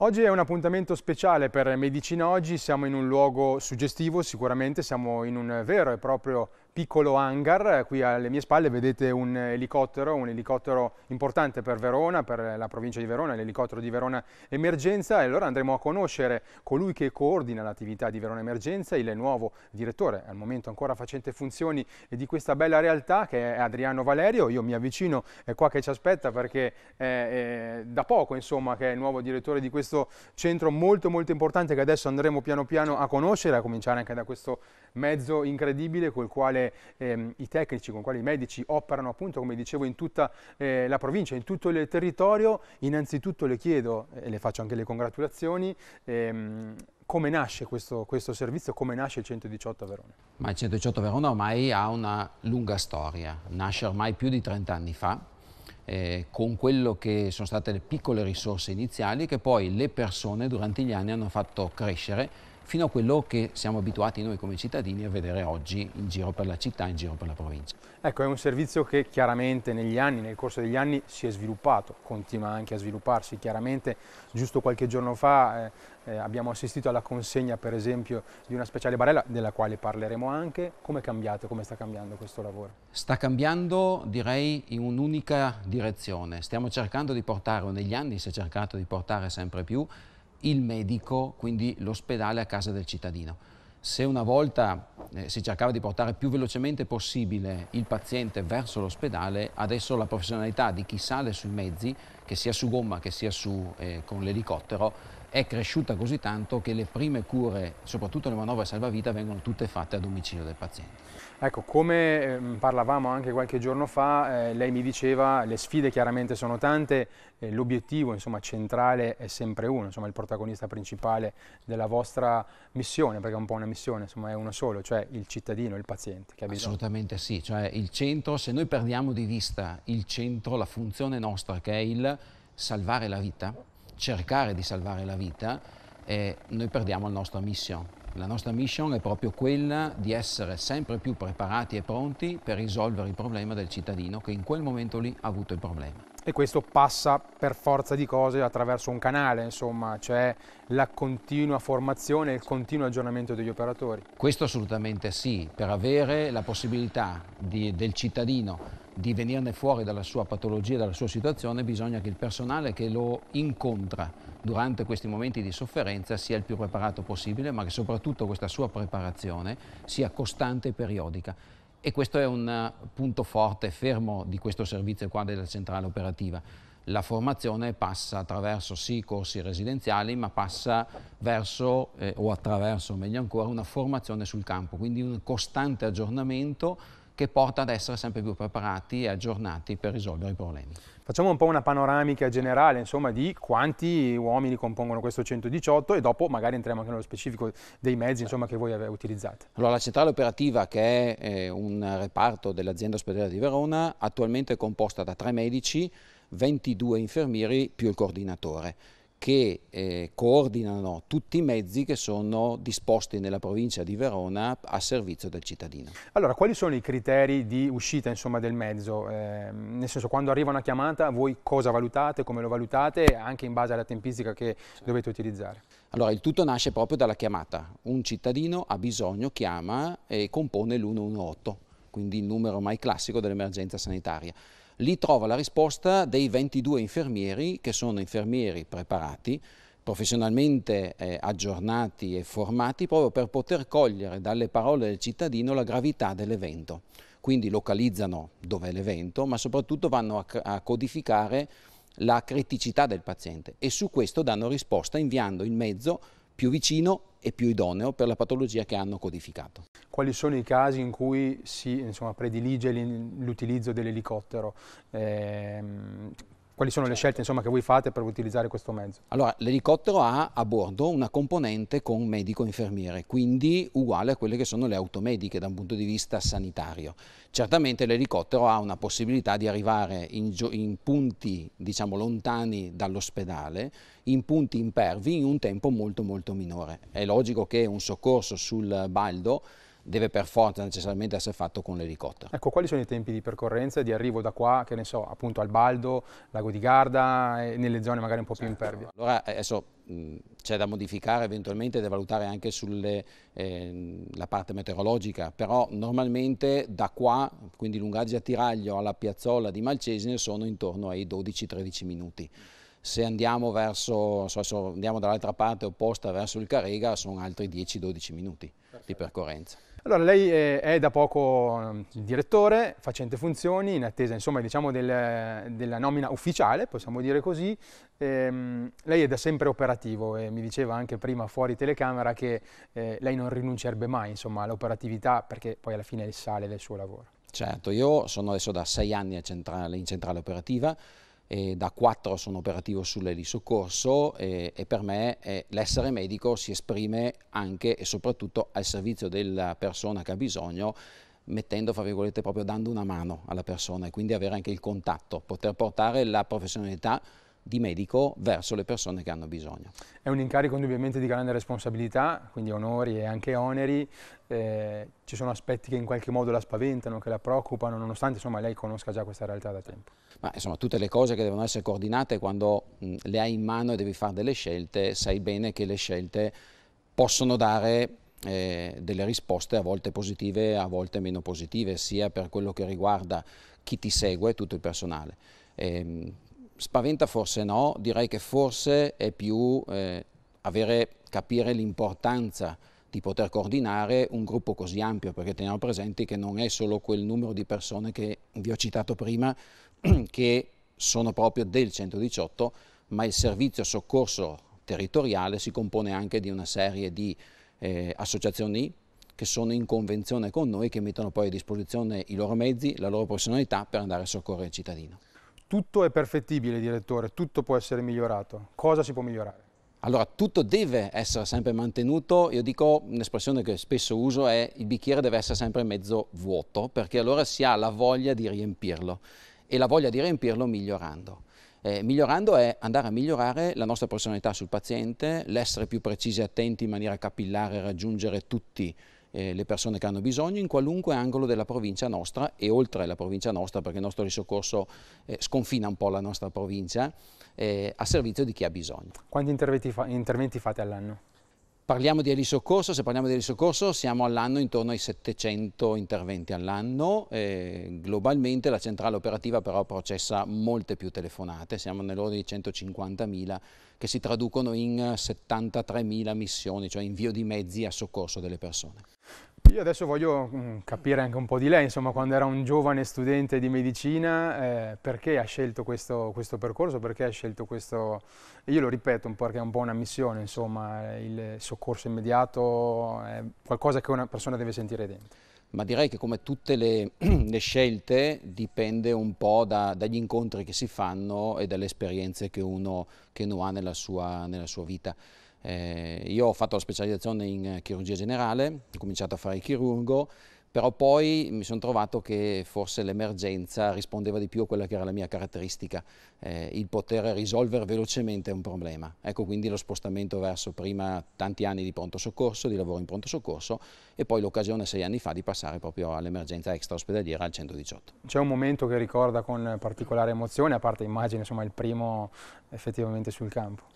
Oggi è un appuntamento speciale per Medicina Oggi, siamo in un luogo suggestivo sicuramente, siamo in un vero e proprio piccolo hangar, eh, qui alle mie spalle vedete un elicottero, un elicottero importante per Verona, per la provincia di Verona, l'elicottero di Verona Emergenza e allora andremo a conoscere colui che coordina l'attività di Verona Emergenza, il nuovo direttore, al momento ancora facente funzioni di questa bella realtà che è Adriano Valerio, io mi avvicino, è eh, qua che ci aspetta perché è, è da poco insomma che è il nuovo direttore di questo centro molto molto importante che adesso andremo piano piano a conoscere, a cominciare anche da questo mezzo incredibile col quale ehm, i tecnici, con quale i medici operano appunto, come dicevo, in tutta eh, la provincia, in tutto il territorio. Innanzitutto le chiedo, e le faccio anche le congratulazioni, ehm, come nasce questo, questo, servizio, come nasce il 118 a Verona? Ma il 118 a Verona ormai ha una lunga storia, nasce ormai più di 30 anni fa, eh, con quello che sono state le piccole risorse iniziali che poi le persone durante gli anni hanno fatto crescere fino a quello che siamo abituati noi come cittadini a vedere oggi in giro per la città, in giro per la provincia. Ecco, è un servizio che chiaramente negli anni, nel corso degli anni si è sviluppato, continua anche a svilupparsi chiaramente. Giusto qualche giorno fa eh, eh abbiamo assistito alla consegna per esempio di una speciale barella della quale parleremo anche. Come è cambiato, come sta cambiando questo lavoro? Sta cambiando direi in un'unica direzione. Stiamo cercando di portare, o negli anni si è cercato di portare sempre più, il medico, quindi l'ospedale a casa del cittadino. Se una volta eh, si cercava di portare più velocemente possibile il paziente verso l'ospedale, adesso la professionalità di chi sale sui mezzi che sia su gomma che sia su, eh, con l'elicottero, è cresciuta così tanto che le prime cure, soprattutto le manovre salvavita, vengono tutte fatte a domicilio del paziente. Ecco, come ehm, parlavamo anche qualche giorno fa, eh, lei mi diceva le sfide chiaramente sono tante, eh, l'obiettivo centrale è sempre uno, insomma, il protagonista principale della vostra missione, perché è un po' una missione, insomma, è uno solo, cioè il cittadino, il paziente che ha Assolutamente sì, cioè il centro, se noi perdiamo di vista il centro, la funzione nostra che è il salvare la vita, cercare di salvare la vita, eh, noi perdiamo la nostra mission. La nostra mission è proprio quella di essere sempre più preparati e pronti per risolvere il problema del cittadino che in quel momento lì ha avuto il problema e questo passa per forza di cose attraverso un canale, insomma, cioè la continua formazione e il continuo aggiornamento degli operatori. Questo assolutamente sì, per avere la possibilità di, del cittadino di venirne fuori dalla sua patologia, dalla sua situazione, bisogna che il personale che lo incontra durante questi momenti di sofferenza sia il più preparato possibile, ma che soprattutto questa sua preparazione sia costante e periodica e questo è un eh, punto forte e fermo di questo servizio qua della centrale operativa. La formazione passa attraverso sì corsi residenziali, ma passa verso, eh, o attraverso meglio ancora, una formazione sul campo, quindi un costante aggiornamento che porta ad essere sempre più preparati e aggiornati per risolvere i problemi. Facciamo un po' una panoramica generale insomma, di quanti uomini compongono questo 118 e dopo magari entriamo anche nello specifico dei mezzi insomma, che voi utilizzate. Allora, la centrale operativa che è eh, un reparto dell'azienda ospedale di Verona attualmente è composta da tre medici, 22 infermieri più il coordinatore che eh, coordinano tutti i mezzi che sono disposti nella provincia di Verona a servizio del cittadino. Allora, quali sono i criteri di uscita insomma, del mezzo? Eh, nel senso, quando arriva una chiamata, voi cosa valutate, come lo valutate, anche in base alla tempistica che sì. dovete utilizzare? Allora, il tutto nasce proprio dalla chiamata. Un cittadino ha bisogno, chiama e compone l'118, quindi il numero mai classico dell'emergenza sanitaria lì trova la risposta dei 22 infermieri che sono infermieri preparati, professionalmente eh, aggiornati e formati proprio per poter cogliere dalle parole del cittadino la gravità dell'evento. Quindi localizzano dov'è l'evento, ma soprattutto vanno a, a codificare la criticità del paziente e su questo danno risposta inviando il mezzo più vicino e più idoneo per la patologia che hanno codificato. Quali sono i casi in cui si insomma, predilige l'utilizzo dell'elicottero? Eh, quali sono le certo. scelte insomma, che voi fate per utilizzare questo mezzo? Allora, l'elicottero ha a bordo una componente con medico-infermiere, quindi uguale a quelle che sono le automediche da un punto di vista sanitario. Certamente l'elicottero ha una possibilità di arrivare in, in punti diciamo, lontani dall'ospedale, in punti impervi, in un tempo molto molto minore. È logico che un soccorso sul baldo deve per forza necessariamente essere fatto con l'elicottero. Ecco, quali sono i tempi di percorrenza e di arrivo da qua, che ne so, appunto al Baldo, Lago di Garda, e nelle zone magari un po' più certo. impervie? Allora, eh, adesso c'è da modificare eventualmente da valutare anche sulla eh, parte meteorologica, però normalmente da qua, quindi lungaggio a Tiraglio alla piazzola di Malcesine sono intorno ai 12-13 minuti. Se andiamo, verso, so, andiamo dall'altra parte opposta verso il Carega sono altri 10-12 minuti Perfetto. di percorrenza. Allora, lei eh, è, da poco ehm, direttore, facente funzioni, in attesa insomma, diciamo, del, della nomina ufficiale, possiamo dire così. Ehm, lei è da sempre operativo e mi diceva anche prima fuori telecamera che eh, lei non rinuncerebbe mai insomma, all'operatività perché poi alla fine è il sale del suo lavoro. Certo, io sono adesso da sei anni centrale, in centrale operativa, e da quattro sono operativo sull'elisoccorso e, e per me eh, l'essere medico si esprime anche e soprattutto al servizio della persona che ha bisogno mettendo, fra virgolette, proprio dando una mano alla persona e quindi avere anche il contatto, poter portare la professionalità di medico verso le persone che hanno bisogno. È un incarico indubbiamente di grande responsabilità, quindi onori e anche oneri. Eh, ci sono aspetti che in qualche modo la spaventano, che la preoccupano, nonostante insomma, lei conosca già questa realtà da tempo ma insomma tutte le cose che devono essere coordinate quando le hai in mano e devi fare delle scelte, sai bene che le scelte possono dare eh, delle risposte a volte positive, a volte meno positive, sia per quello che riguarda chi ti segue, tutto il personale. E, ehm, spaventa forse no, direi che forse è più eh, avere, capire l'importanza di poter coordinare un gruppo così ampio, perché teniamo presenti che non è solo quel numero di persone che vi ho citato prima, che sono proprio del 118, ma il servizio soccorso territoriale si compone anche di una serie di eh, associazioni che sono in convenzione con noi, che mettono poi a disposizione i loro mezzi, la loro professionalità per andare a soccorrere il cittadino. Tutto è perfettibile, direttore, tutto può essere migliorato. Cosa si può migliorare? Allora, tutto deve essere sempre mantenuto. Io dico un'espressione che spesso uso è il bicchiere deve essere sempre mezzo vuoto, perché allora si ha la voglia di riempirlo e la voglia di riempirlo migliorando. Eh, migliorando è andare a migliorare la nostra personalità sul paziente, l'essere più precisi e attenti in maniera capillare, raggiungere tutti eh, le persone che hanno bisogno in qualunque angolo della provincia nostra e oltre la provincia nostra, perché il nostro risoccorso eh, sconfina un po' la nostra provincia, eh, a servizio di chi ha bisogno. Quanti interventi, fa interventi fate all'anno? Parliamo di elisoccorso, se parliamo di elisoccorso siamo all'anno intorno ai 700 interventi all'anno, globalmente la centrale operativa però processa molte più telefonate, siamo nell'ordine di 150.000 che si traducono in 73.000 missioni, cioè invio di mezzi a soccorso delle persone. Io adesso voglio mm, capire anche un po' di lei, insomma, quando era un giovane studente di medicina, eh, perché ha scelto questo, questo, percorso, perché ha scelto questo, io lo ripeto un po' perché è un po' una missione, insomma, il soccorso immediato è qualcosa che una persona deve sentire dentro. Ma direi che come tutte le, le scelte dipende un po' da, dagli incontri che si fanno e dalle esperienze che uno, che uno ha nella sua, nella sua vita. Eh, io ho fatto la specializzazione in eh, chirurgia generale, ho cominciato a fare il chirurgo, però poi mi sono trovato che forse l'emergenza rispondeva di più a quella che era la mia caratteristica, eh, il poter risolvere velocemente un problema. Ecco quindi lo spostamento verso prima tanti anni di pronto soccorso, di lavoro in pronto soccorso e poi l'occasione sei anni fa di passare proprio all'emergenza extra ospedaliera al 118. C'è un momento che ricorda con particolare emozione, a parte immagine, insomma il primo effettivamente sul campo?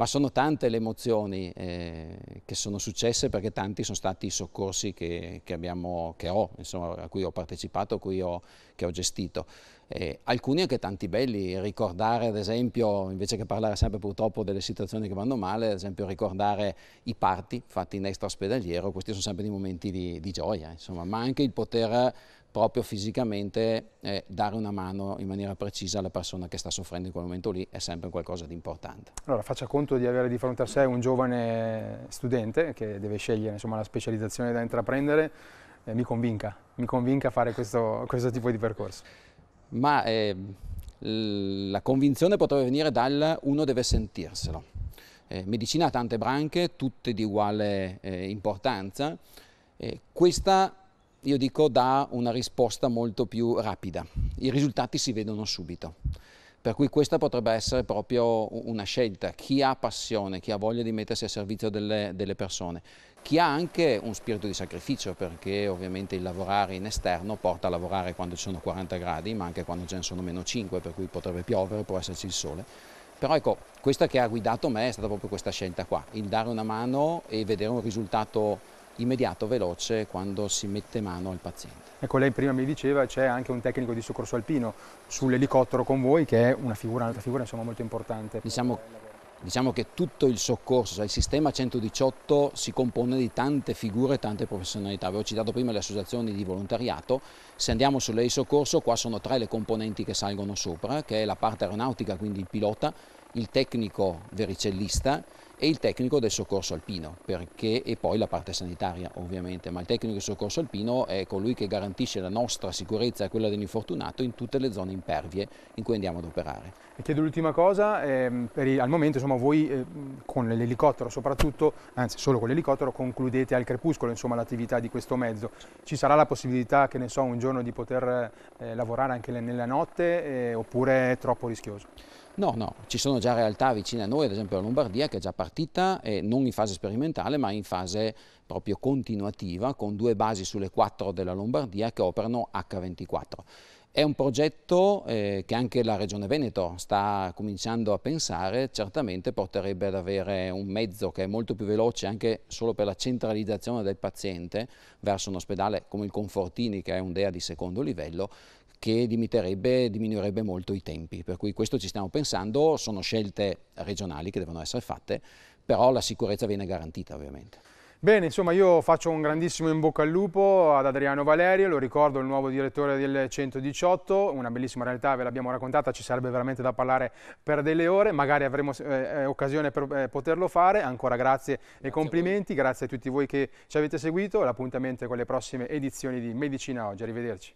ma sono tante le emozioni eh, che sono successe perché tanti sono stati i soccorsi che, che, abbiamo, che ho, insomma, a cui ho partecipato, a cui ho, che ho gestito. Eh, alcuni anche tanti belli, ricordare ad esempio, invece che parlare sempre purtroppo delle situazioni che vanno male, ad esempio ricordare i parti fatti in extra ospedaliero, questi sono sempre dei momenti di, di gioia, insomma, ma anche il poter proprio fisicamente eh, dare una mano in maniera precisa alla persona che sta soffrendo in quel momento lì è sempre qualcosa di importante. Allora faccia conto di avere di fronte a sé un giovane studente che deve scegliere insomma, la specializzazione da intraprendere, eh, mi convinca, mi convinca a fare questo, questo tipo di percorso ma eh, la convinzione potrebbe venire dal uno deve sentirselo. Eh, medicina ha tante branche, tutte di uguale eh, importanza. questa, io dico, dà una risposta molto più rapida. I risultati si vedono subito. Per cui questa potrebbe essere proprio una scelta. Chi ha passione, chi ha voglia di mettersi a servizio delle, delle persone chi ha anche un spirito di sacrificio perché ovviamente il lavorare in esterno porta a lavorare quando ci sono 40 gradi ma anche quando ce ne sono meno 5 per cui potrebbe piovere, può esserci il sole. Però ecco, questa che ha guidato me è stata proprio questa scelta qua, il dare una mano e vedere un risultato immediato, veloce quando si mette mano al paziente. Ecco, lei prima mi diceva c'è anche un tecnico di soccorso alpino sull'elicottero con voi che è una figura, un'altra figura insomma, molto importante. Diciamo Diciamo che tutto il soccorso, cioè il sistema 118 si compone di tante figure e tante professionalità. Avevo citato prima le associazioni di volontariato, se andiamo sull'EI Soccorso qua sono tre le componenti che salgono sopra, che è la parte aeronautica, quindi il pilota, il tecnico vericellista e il tecnico del soccorso alpino, perché, e poi la parte sanitaria ovviamente, ma il tecnico del soccorso alpino è colui che garantisce la nostra sicurezza e quella dell'infortunato in tutte le zone impervie in cui andiamo ad operare. E chiedo l'ultima cosa, ehm, il, al momento insomma, voi eh, con l'elicottero soprattutto, anzi solo con l'elicottero, concludete al crepuscolo l'attività di questo mezzo. Ci sarà la possibilità, che ne so, un giorno di poter eh, lavorare anche nella notte eh, oppure è troppo rischioso? No, no, ci sono già realtà vicine a noi, ad esempio la Lombardia che è già partita, e non in fase sperimentale ma in fase proprio continuativa con due basi sulle quattro della Lombardia che operano H24. È un progetto eh, che anche la Regione Veneto sta cominciando a pensare, certamente porterebbe ad avere un mezzo che è molto più veloce anche solo per la centralizzazione del paziente verso un ospedale come il Confortini che è un DEA di secondo livello, che diminuirebbe molto i tempi. Per cui questo ci stiamo pensando, sono scelte regionali che devono essere fatte, però la sicurezza viene garantita ovviamente. Bene, insomma io faccio un grandissimo in bocca al lupo ad Adriano Valerio, lo ricordo il nuovo direttore del 118, una bellissima realtà, ve l'abbiamo raccontata, ci sarebbe veramente da parlare per delle ore, magari avremo eh, eh occasione per eh, poterlo fare, ancora grazie, grazie e complimenti, grazie a tutti voi che ci avete seguito, l'appuntamento con le prossime edizioni di Medicina Oggi, arrivederci.